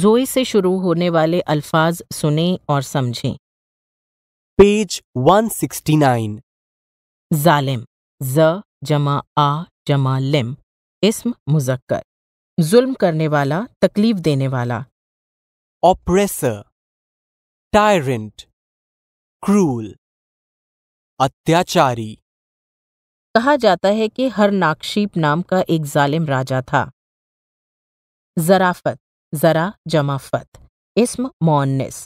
जोई से शुरू होने वाले अल्फाज सुने और समझें पेज 169 जालिम ज जमा आ जमा लिम इसम मुजक्कर जुल्म करने वाला तकलीफ देने वाला ऑपरेसर टायरेंट क्रूल अत्याचारी कहा जाता है कि हर नाकशीप नाम का एक जालिम राजा था जराफत ज़रा जमाफत इसम मोन्निस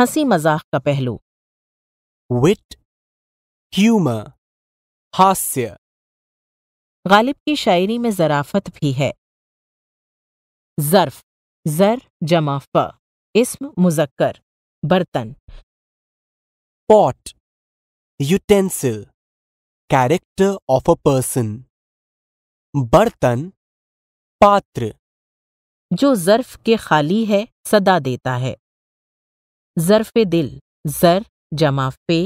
हंसी मजाक का पहलू विट ह्यूमर हास्य गालिब की शायरी में जराफत भी है जर्फ जर जमाफ इसम मुजक्कर बर्तन pot utensil character of a person बर्तन पात्र जो ज़र्फ़ के खाली है सदा देता है ज़र्फ़ दिल ज़र जमा फ़े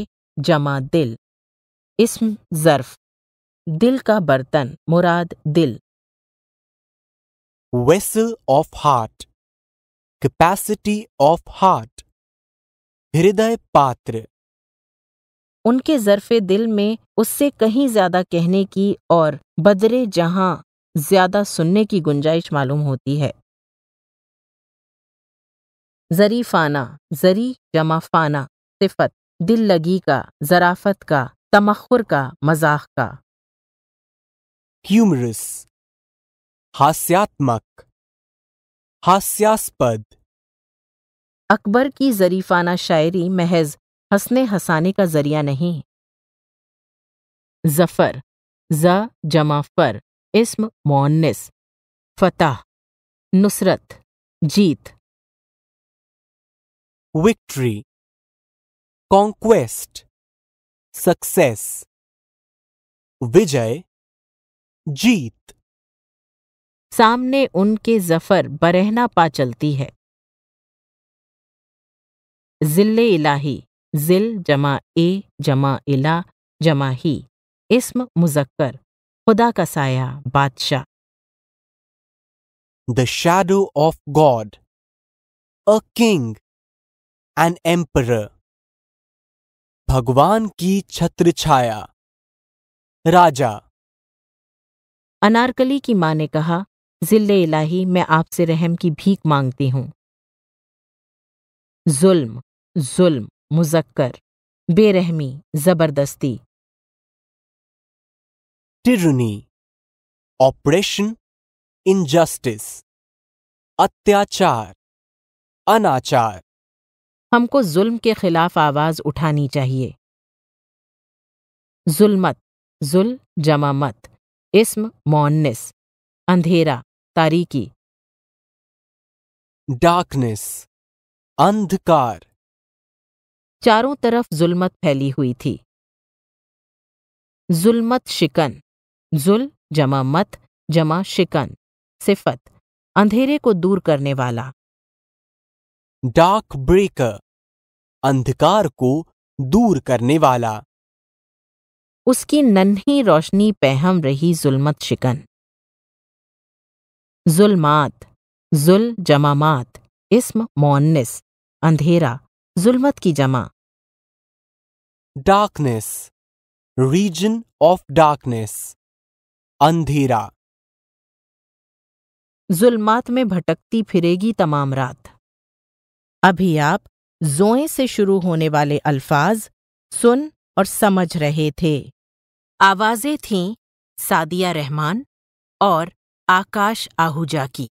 जमा दिल इसम ज़र्फ़ दिल का बर्तन मुराद दिल vessel of heart capacity of heart हृदय पात्र उनके जर्फ दिल में उससे कहीं ज्यादा कहने की और बदरे जहां ज्यादा सुनने की गुंजाइश मालूम होती है जरीफाना जरी जमा फाना सिफत दिल लगी का जराफत का तमखुर का मजाक का ह्यूमरस हास्यात्मक हास्यास्पद अकबर की जरीफाना शायरी महज हंसने हंसाने का जरिया नहीं जफर ज जमा फर इसम मोनस फतह नुसरत जीत victory, conquest, success, विजय जीत सामने उनके जफर बरहना पा चलती है जिले इलाही जिल जमा ए जमा इला जमा ही इसम मुजक्कर खुदा का साया बादशाह the shadow of God a king an emperor भगवान की छत्र छाया राजा अनारकली की मां ने कहा जिले इलाही मैं आपसे रहम की भीख मांगती हूं जुल्म जुल्म मुजक्कर बेरहमी जबरदस्ती टिरुनी ऑपरेशन इनजस्टिस अत्याचार अनाचार हमको जुल्म के खिलाफ आवाज उठानी चाहिए जुल्मत जुल जमा मत इसम मोन्निस अंधेरा तारीकी डार्कनेस अंधकार चारों तरफ जुल्मत फैली हुई थी जुल्मत शिकन जुल जमा मत जमा शिकन सिफत अंधेरे को दूर करने वाला डार्क ब्रेकर अंधकार को दूर करने वाला उसकी नन्ही रोशनी पहम रही जुलमत शिकन जुलमात जुल जमामात इसम मोन्निस अंधेरा जुलमत की जमा डार्कनेस रीजन ऑफ डार्कनेस अंधेरा जुलमात में भटकती फिरेगी तमाम रात अभी आप जोए से शुरू होने वाले अल्फाज सुन और समझ रहे थे आवाजें थीं सादिया रहमान और आकाश आहूजा की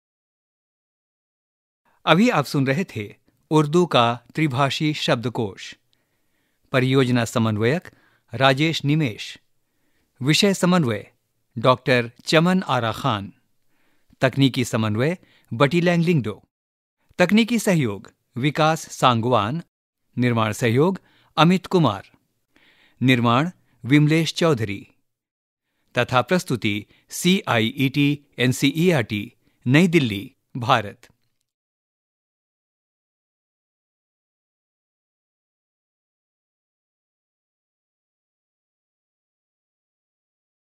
अभी आप सुन रहे थे उर्दू का त्रिभाषी शब्दकोश परियोजना समन्वयक राजेश निमेश विषय समन्वय डॉक्टर चमन आरा खान तकनीकी समन्वय बटी लैंगलिंगडो तकनीकी सहयोग विकास सांगवान निर्माण सहयोग अमित कुमार निर्माण विमलेश चौधरी तथा प्रस्तुति C I E T N C E R T Nai Delhi Bharat